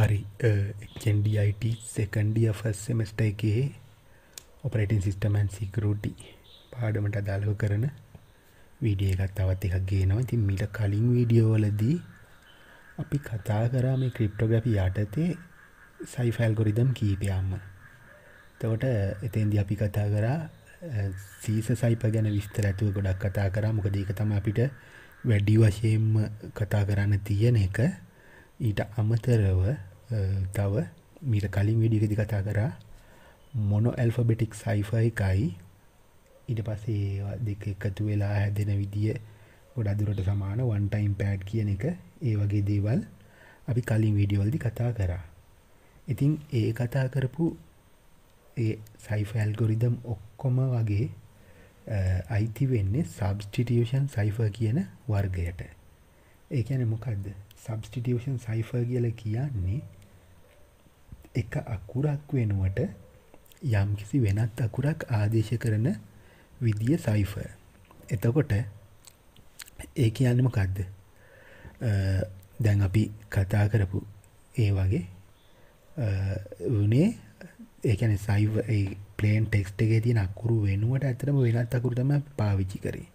හරි එකන්ඩයිට සෙකන්ඩිය ෆස් සෙමස්ට එකේ ඔපරේටන් සිිස්ටමන් සිකරුටි පාඩමට අදාළව කරන වීඩිය එකත් තවත් එකක් ගේනවා ඉතින් මිට කලින් වීඩියෝවලදී අපි කතා කරා මේ ක්‍රිප්ටෝග්‍රපි යටතේ සයිෆල් ගොරිදම් කීපයම්ම තවට එතන්දි අපි කතා කරා සීස සයිප ගැන විස්තර ඇතුව ගොඩක් කතා කරා මොකද ඒක තම අපිට වැඩි වශයෙන්ම කතා කරන්න තියෙන එක ඊට අමතරව තව මීට කලින් විඩිරිදි කතා කරා මොනො ඇල්ෆබෙටික් සයිෆ එකයි ඉට පස්සේ දෙක එකතු වෙලා හැදෙන විදිිය ගොඩදුරට සමාන වන්ටයිම් පෑඩ් කියන එක ඒ වගේ දේවල් අපි කලින් විඩියෝල්දි කතා කරා ඉතින් ඒ කතා කරපු ඒ සයිෆල්ගොරිදම් ඔක්කොම වගේ අයිති වෙන්නේ සබස්ටිටියෂන් සයිෆ කියන වර්ගයට ඒකැන මොකක්ද සබස්ටිටියෂන් සයිෆ කියල කියන්නේ එක අකුරක් වෙනුවට යම්කිසි වෙනත් අකුරක් ආදේශ කරන විදිිය සයිෆ එතකොට ඒ කියන්නම කක්ද දැන් අපි කතා කරපු ඒ වගේ වනේ ඒකන සයිව පලේන් ටෙක්ස්ට එක තියෙන අකුරු වෙනුවට ඇතරම වෙනත් අකුරටම පාවිච්චි කරේ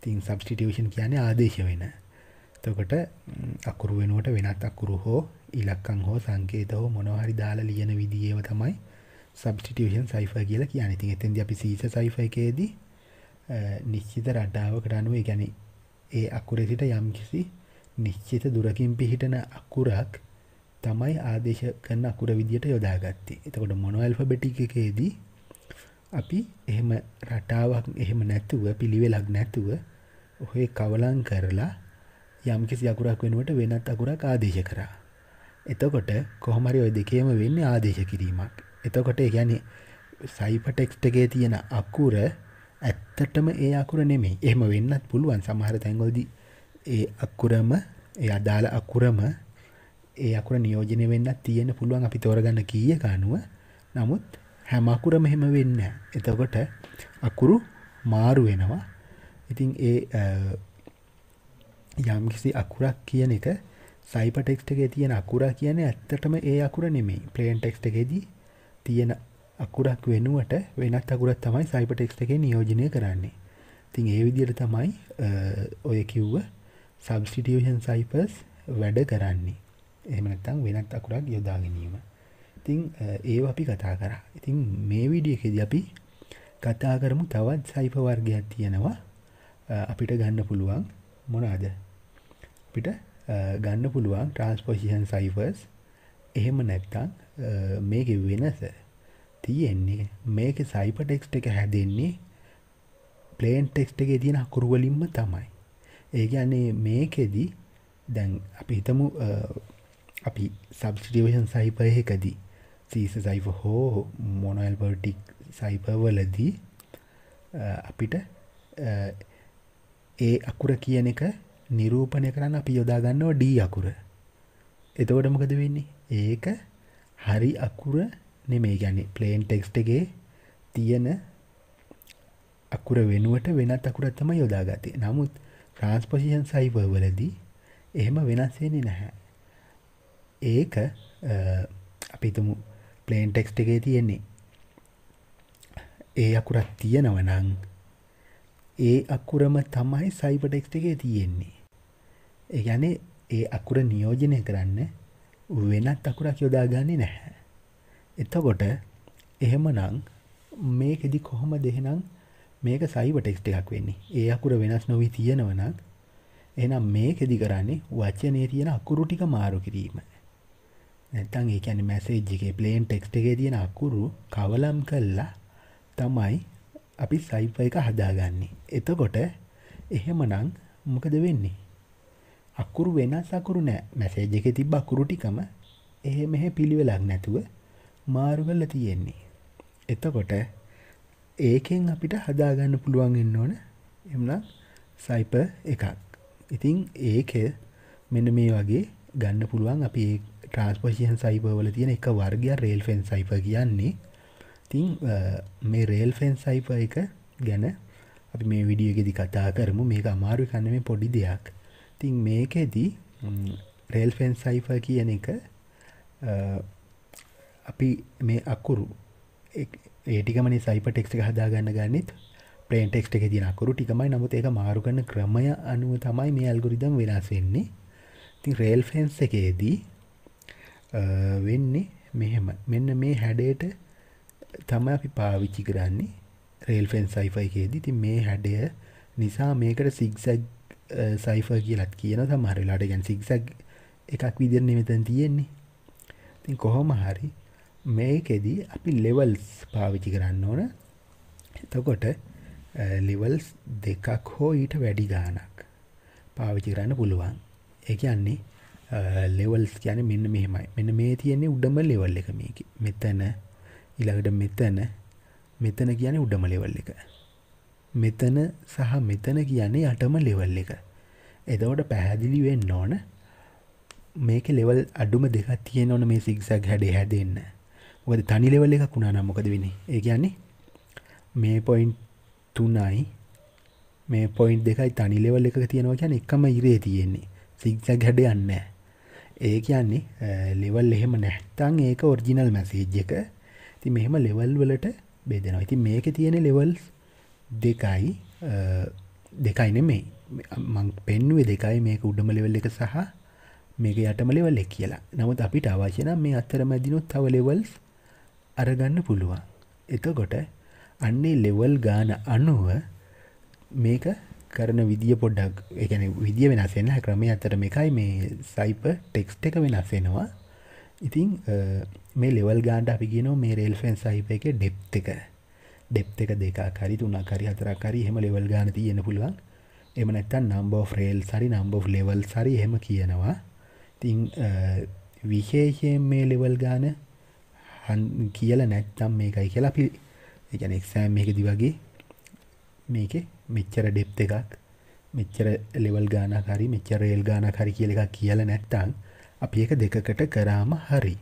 තින් සබස්ටිටියෂන් කියන ආදේශ වෙන තකට අකුරු වෙනුවට වෙනත් අකුරු හෝ ඉලක්කං හෝ සංකේත හෝ මොනොහරි දාලා ලියන විදිියව තමයි සබස්ටිටියෂන් සයිෆ කියලා කියන ඉතින් එතන්ද අපි සීස සයිෆ එකේදී නිශ්චිත රටාවකට අනුව ගැන ඒ අකුරෙසිට යම්කිසි නිශ්චිත දුරකින් පිහිටන අකුරක් තමයි ආදේශ කරන අකුර විදියට යොදාගත්තේ එතකොට මොනොල්ෆ බෙටිකේදී අපි එහෙම රටාවක් එහෙම නැතුව පිළිවෙලක් නැතුව ඔහේ කවලං කරලා යම්කිසි අකුරක් වෙනුවට වෙනත් අකුරක් ආදේශ කරා එතකොට කොහොමරි ඔය දෙකේම වෙන්න ආදේශ කිරීමක් එතකොට ගැන සයිපටෙක්ස්ටගේ තියෙන අක්කුර ඇත්තටම ඒ අකුර නෙමේ එහම වෙන්නත් පුළුවන් සමහර තැන්ගොල්දි ඒ අක්කුරම ඒ අදාළ අකුරම ඒ අකුර නියෝජනය වෙන්න තියෙන පුළුවන් අපි තෝරගන්න කීය කානුව නමුත් හැමකුර මෙහෙම වෙන්න එතකොට අකුරු මාරු වෙනවා ඉතින් ඒ යම්කිසි අකුරක් කියන එක සයිපටෙක්ස්ට එකේ තියෙන අකුරා කියන ඇත්තටම ඒ අකුර නෙමේ ප්ලේන් ටෙක්ස්ට එකේදී තියෙන අකුරක් වෙනුවට වෙනත් අකුරත් තමයි සයිපටෙක්ස් එකේ නියෝජනය කරන්නේ තින් ඒ විදියට තමයි ඔය කිව්ව සබස්ටිටියෂන් සයිපස් වැඩ කරන්නේ එහමනත්තං වෙනත් අකුරක් යොදාගැනීම ඉතිං ඒ අපි කතා කරා ඉතින් මේ විඩියකෙද අපි කතා කරමු තවත් සයිප වර්ගයක් තියෙනවා අපිට ගන්න පුළුවන් මොනාද අපිට ගන්න පුළුවන් ට්‍රන්ස්පොසිෂන් සයිවර්ස් එහෙම නැත්තං මේක වෙනස තියෙන්නේ මේක සයිපටෙක්ස්ට එක හැදෙන්නේ පලේන් ටෙක්ස්ට එක තියෙන හකුරුවලින්ම තමයි ඒ අන්නේ මේකෙදී දැන් අපි හිතමු අපි සබස්ටිවේෂන් සයිපයකදී සීස සයිප හෝ මොනල්බර්ටික් සයිපවලදී අපිට ඒ අකුර කියන එක නිරූපණය කරන්න අපි යොදාගන්නව ඩී අකුර එතකොට මොකද වෙන්නේ ඒක හරි අකුර නෙමේ ගැන්නේ ප්ලේන් ටෙක්ස්ටගේ තියෙන අකුර වෙනුවට වෙනත් අකුරත් තම යොදාගතේ නමුත් ට්‍රන්ස්පොසිෂන් සයිවවලදී එහෙම වෙනස්සෙන්නේ නැහැ ඒක අපිතුමු ප්ලේන් ටෙක්ස්ට එකේ තියෙන්නේ ඒ අකුරත් තියෙනවනං ඒ අකුරම තමයි සයිපටෙක්ස්ට එකේ තියෙන්නේ ඒ ගැනේ ඒ අකුර නියෝජනය කරන්න වෙනත් අකුරක් යොදාගන්නේ නැහැ. එතකොට එහෙම නං මේකෙදි කොහොම දෙහෙනම් මේක සයිව ටෙක්ස්ට එකක් වෙන්නේ ඒ අකුර වෙනස් නොවී තියෙනවනක් එනම් මේකෙදි කරන්නේ වචනය තියෙන අකුරු ටික මාරු කිරීම. නැතන් ඒකැන මැසේජ්ජිගේ ප්ලේන් ටෙක්ස්ට එක තියෙන අකුරු කවලම් කල්ලා තමයි අපි සයිප එක හදාගන්නේ. එතකොට එහෙමනං මොකද වෙන්නේ අකුරු වෙනස් අකුරු නෑ මැසේජ එක තිබ අකුරු ටිකම එහ මෙහ පිළිවෙලක් නැතුව මාරුගල්ල තියෙන්නේ. එතකොට ඒකෙන් අපිට හදාගන්න පුළුවන්ගන්න ඕන එමන සයිප එකක්. ඉතිං ඒක මෙන මේ වගේ ගන්න පුළුවන් අපි ට්‍රන්ස්පෝෂයන් සයිපවල තියෙන එක වර්ගය රේල් ෆෙන් සයිප කියන්නේ තින් මේ රේල් ෆෙන් සයිප එක ගැන අපි මේ විඩියගෙදි කතා කරමු මේක අමාරු කන්න මේ පොඩි දෙයක් තින් මේකෙදී රේල් ෆෙන් සයිෆ කියන එක අපි මේ අකුරු ඒටිකමනි සයිප ටෙක්ස් එක හදාගන්න ගන්නත් ප්‍රේන්ටෙක්ස් එක දිනකුරු ටිකමයි නමුත් ඒක මාරුගන්න ක්‍රමය අනුව තමයි මේ අල්ගුරිදම් වෙනස් වෙන්නේ ති රේල් ෆෙන්ස් එකේදී වෙන්නේ මෙහෙම මෙන්න මේ හැඩයට තම අපි පාවිච්චි කරන්නේ රේල් ෆෙන් සයිෆයිකේදී ති මේ හැඩය නිසා මේකට සික්සැක් සයිෆ eh, කියලත් කියන සමහරලාට ගැන් සික්සක් එකක් විදිර නිමතන් තියෙන්නේ තින් කොහොම හරි මේකෙදී අපි ලෙවල්ස් පාවිචි කරන්න ඕන එතකොට ලිවල්ස් eh, දෙකක් හෝ ඊට වැඩි ගානක් පාවිචි කරන්න පුළුවන් එකන්නේ ලෙවල්ස් කියන මෙන්න මෙහෙමයි මෙන්න මේ තියන්නේ උඩම ලෙවල් එක මේක මෙතන ඉළඟට මෙතන මෙතන කියන උඩම ලෙවල් එක මෙතන සහ මෙතන කියන්නේ අටම ලෙවල් එක එදවට පැහැදිලි වෙන්න ඕන මේක ලෙවල් අඩුම දෙක තියෙන ඕන මේ සික්සක් හැඩේ හැදන්න ඔකද තනි ලෙවල් එකක් වුණා නම්මොකද වෙන ඒ කියන්නේ මේ පොයින්් තුනයි මේ පොයින්් දෙකයි තනි ලෙවල් එක තියෙනවා කියන එකම ඉරේ තියෙන්නේ සික්සක් හැඩ යන්න ඒ කියන්නේ ලෙවල් එහෙම නැත්තං ඒක ඔරිජිනල් මැසේජ් එක ති මෙහෙම ලෙවල් වලට බෙදෙනවා ඉති මේක තියෙන ලෙවල්ස් දෙකයි දෙකයි නෙමෙයි මං පෙන්ුවේ දෙකයි මේක උඩම ලෙවල් එක සහ මේක යටම ලෙවල් එක කියලා නමුත් අපිට අවශ්‍යන මේ අත්තර මැදිනුත් තව ලෙවල්ස් අරගන්න පුළුවන් එතකොට අන්නේ ලෙවල් ගාන අනුව මේක කරන විදිිය පොඩ්ඩක් එකන විදිිය වෙනසෙන් ක්‍රමය අතර මේකයි මේ සයිප ටෙක්ස්ට එක වෙනස්සෙනවා ඉතිං මේ ලෙවල් ගාන්ඩ අපි ගන මේ රේල්ෆෙන් සයිප එක ඩෙප් එක ඩෙප්ත එක දෙකාකාරි තුනාකාරි හතරකාරි හෙම ලෙවල් ගාන තියෙන පුළුවන් එම නැත්තන් නම්බෝ ෆ්‍රේල් සරි නම්බෝ ලෙවල් සරි හෙම කියනවා තිං විශේෂයෙන් මේ ලෙවල් ගාන කියල නැත්තම් මේකයි කියලා අපි එකන එක්සෑම් එකදි වගේ මේක මෙච්චර ඩෙප් එකක් මෙච්චර ලෙවල් ගානකාරි මෙච්චර රේල් ගානකාරි කියල එකක් කියල නැත්තං අපි එක දෙකකට කරාම හරි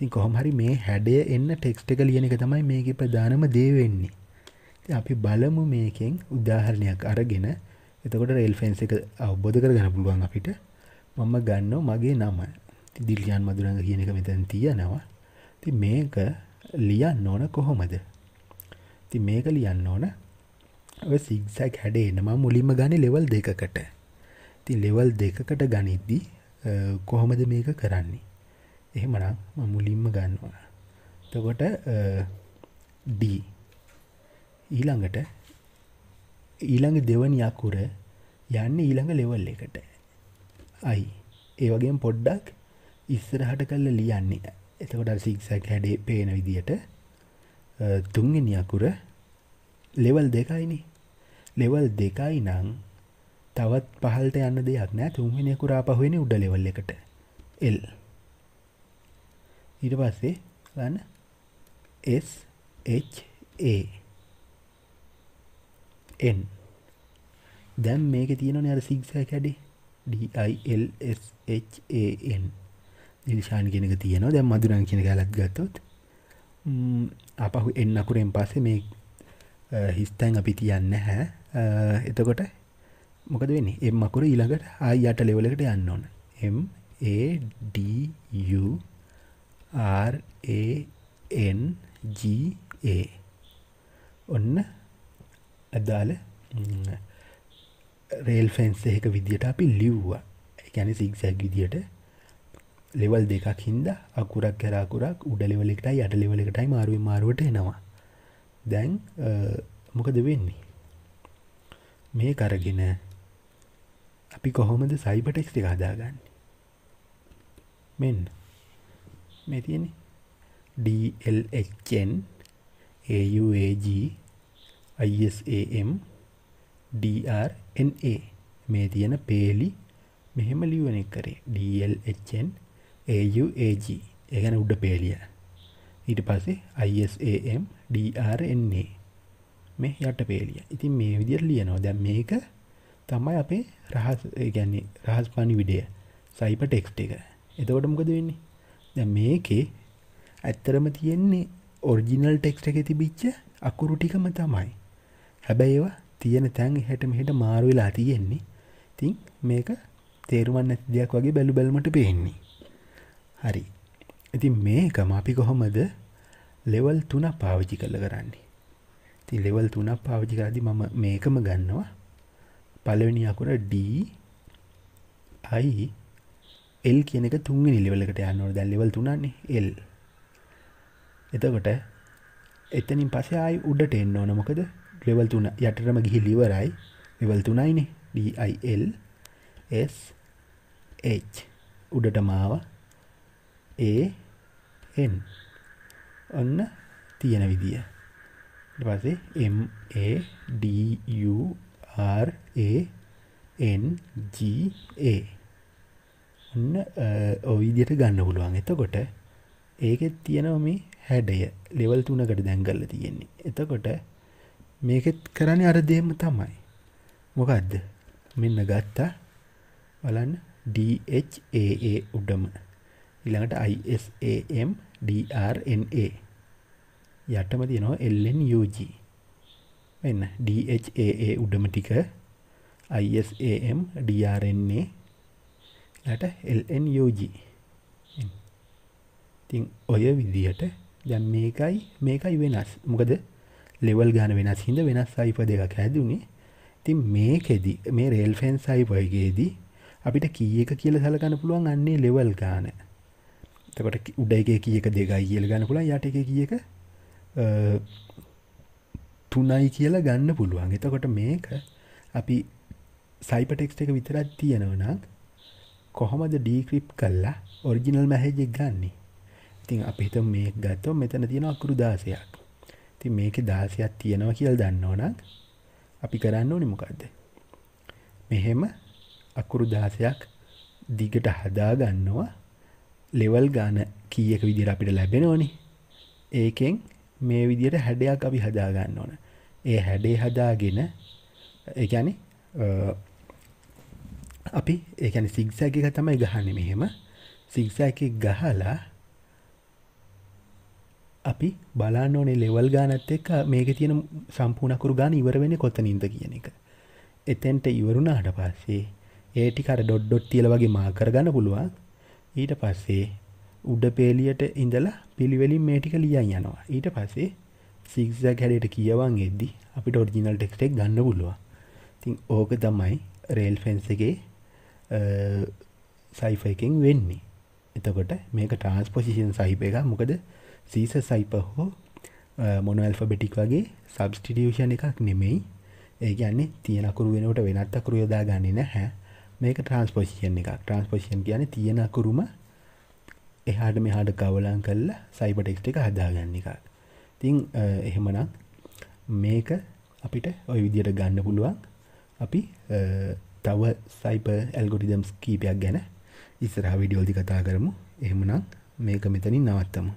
තින් කොහොමහරි මේ හැඩය එන්න ටෙක්ස්ට එක ලියන එක තමයි මේක ප්‍රධානම දේවෙන්නේ අපි බලමු මේකෙන් උදාහරණයක් අරගෙන එතකොට රෙල් ෆෙන්න්ස එක අවබෝධ කර ගන්න පුළුවන් අපිට මම ගන්න මගේ නම දිල්ජාන් මදුරඟ කියන එක මෙතැන් තියෙනවා ති මේක ලියන්න ඕන කොහොමද ති මේක ලියන්න ඕන සික්සැක් හැඩේ නම මුලින්ම ගනි ලෙවල් දෙකකට ති ලෙවල් දෙකකට ගනිද්දී කොහොමද මේක කරන්නේ එහෙමනම් මුලින්ම ගන්නවා තකොට D ඊළඟට ඊළඟ දෙවනි අකුර යන්නේ ඊළඟ ලෙවල් එකට අයි ඒ වගේ පොඩ්ඩක් ඉස්සරහට කල්ල ලියන්නේ එතකොට සික්සක් හැඩේ පේන විදියට තුන්ගෙන අකුර ලෙවල් දෙකයිනි ලෙවල් දෙකයි නං තවත් පහල්ට යන්න දෙයක් නෑ තුන්ගෙනකුරා පහුවෙන උඩ ලෙවල් එකට එල් ඊට පස්සේ ලන්න SHA N දැම් මේක තියෙනවනේ අර සිග්සය කැඩි DILSHAN දිල්ශාන් කෙනක තියෙනවා දැම් මදුරන් කෙන ගැලත් ගත්තොත් අපහු එන්න අකුරෙන් පස්සේ මේ හිස්තැන් අපි තියන්න හැ එතකොට මොකද වෙන්න එම් අකුර ඊළඟට ආයි යට ලෙවලකට යන්න ඕන MADU R A N G A ඔන්න අදාළ රේල් ෆෙන්ස් එක විදිහට අපි ලිව්වා. ඒ කියන්නේ සිග්සැග් විදිහට ලෙවල් දෙකක් හින්දා අකුරක් කර අකුරක් උඩ ලෙවල් එකටයි යට ලෙවල් එකටයි මාරුවෙන් මාරුවට එනවා. දැන් මොකද වෙන්නේ? මේ කරගෙන අපි කොහොමද සයිබටෙක්ස් එක හදාගන්නේ? මෙන්න මේ තියෙන්නේ DLHN AUAG ISAM DRNA මේ තියෙන පේලි මෙහෙම ලියුවන එක කරේ DLHN AUAG ඒ කියන්නේ උඩ පේලිය ඊට පස්සේ ISAM DRNA මේ යට පේලිය. ඉතින් මේ විදිහට ලියනවා. දැන් මේක තමයි අපේ රහස් ඒ කියන්නේ රහස් පණිවිඩය සයිපර් ටෙක්ස්ට් එක. එතකොට මොකද වෙන්නේ? දැ මේකේ ඇත්තරම තියෙන්නේ ඔර්ජිනල් ටෙක්ට එක තිබිච්ච අකුරු ටිකම තමයි හැබැයිවා තියෙන තැන් හැට මෙහෙට මාරුවෙලා තියෙන්නේ තින් මේක තේරුවන් ඇති දෙයක් වගේ බැලු බැල්මට පේන්නේ හරි ඇති මේකම අපි කොහොමද ලෙවල් තුන පාවිචි කළ කරන්නේ ති ලෙවල් තුන පාවිචිකාදි මම මේකම ගන්නවා පලවෙනි අකුර ඩ අයි එල් කියනක තුන්ග නිලිවලකට යන්නවට දැල්ලෙවල් තුනන්නේ එල් එතකොට එතනින් පසයි උඩට එන්න ඕන මොකද ්‍රෙවල් තුන යටටම ගිහි ලිවරයි විවල් තුනයිනේ ඩල් SH උඩට මාව ඒන් ඔන්න තියෙන විදිය පසේ MADURANGA ඔන්න ඔවිදියට ගන්න පුළුවන් එතකොට ඒකෙත් තියෙනවම හැඩය ලෙවල් තුනකට දැන්ගල්ල තියෙන්නේ එතකොට මේකෙත් කරන අරදේම තමයි මොකක්ද මෙන්න ගත්තා බලන්න DHAA උඩම ඉළඟට ISAM DRNA යටම තියෙනවා LNUG එන්න DHAA උඩම ටික ISAM DRNA ප්‍රශ්නට LNUG තින් ඔය විදිහට දැම් මේකයි මේකයි වෙනස් මොකද ලෙවල් ගාන වෙනස් හිද වෙනස් සයිප දෙකක් හැදුනේ තින් මේකෙදි මේ රේල් ෆැන් සයිපයගේදී අපිට කියක කියල සලකන්න පුළුවන් අන්නේ ලෙවල් ගාන තකට උඩයිගේ කියක දෙකයි කියල ගන්න පුළන් යට එක කියක තුනයි කියලා ගන්න පුළුවන් එතකොට මේක අපි සයිපටෙක්ස් එක විතරත් තියෙනවනක් කොහොමද ඩීක්‍රිප් කල්ලා ඔරිජිනල් මැහෙජෙක් ගන්නේ ඉතින් අපිහිත මේ ගත්තෝ මෙතන තියෙන අකුරු දාසයක් ති මේක දාසයක් තියෙනවා කියල් දන්න ඕනක් අපි කරන්න ඕනි මොකක්ද මෙහෙම අකුරු දාසයක් දිගට හදා ගන්නවා ලෙවල් ගාන කීයක විදිර අපිට ලැබෙන ඕනි ඒකෙන් මේ විදියට හැඩයක් අපි හදාගන්න ඕන ඒ හැඩේ හදාගෙන එකැනේ අපි ඒකැන සිංසෑක එක තමයි ගහන්න මෙහෙම සිංසෑක ගහලා අපි බලන්න ඕනේ ලෙවල් ගානත් එක් මේක තියෙන සම්පූර්ණකුරු ගාන ඉවරවෙන කොත්තනින්ද කියන එක එතැන්ට ඉවරුණාට පස්සේ ඒටිකර ඩොඩ්ඩොට් තියල වගේ මාකරගන්න පුළුවන් ඊට පස්සේ උඩ පේලියට ඉඳලා පිළිවෙලින් මේටික ලියන් යනවා ඊට පස්සේ සික්සක් හැඩට කියවන් එද්දි අපි ටොඩ්ජිනල් ටෙක්ටෙක් ගන්න පුළුවන් තින් ඕක තමයි රේල් ෆෙන්න්සගේ සයිෆ එකෙන් වෙන්නේ එතකොට මේක ට්‍රන්ස්පොසිෂන් සයිප එක මොකද සීස සයිප හෝ මොනල්ෆබෙටික් වගේ සබස්ටිඩියෂන් එකක් නෙමෙයි ඒ කියන්නේ තියෙනකුරු වෙනට වෙනත් අකුරු යොදා ගන්න නැහැ මේක ට්‍රන්ස්පොසිෂන් එක ට්‍රන්ස්පොසිෂන් කියන තියෙනකුරුම එහාට මෙහාට ගවලන් කල්ලා සයිපටෙක්ට එක හදාගන්න එකක් තිං එහෙමනම් මේක අපිට ඔය විදියට ගන්න පුළුවන් අපි තව සයිප ඇල්ගොරිදම්ස් කීපයක් ගැන ඉස්සරහ විඩියෝල්දි කතා කරමු එහෙමනම් මේක මෙතනින් නවත්තමු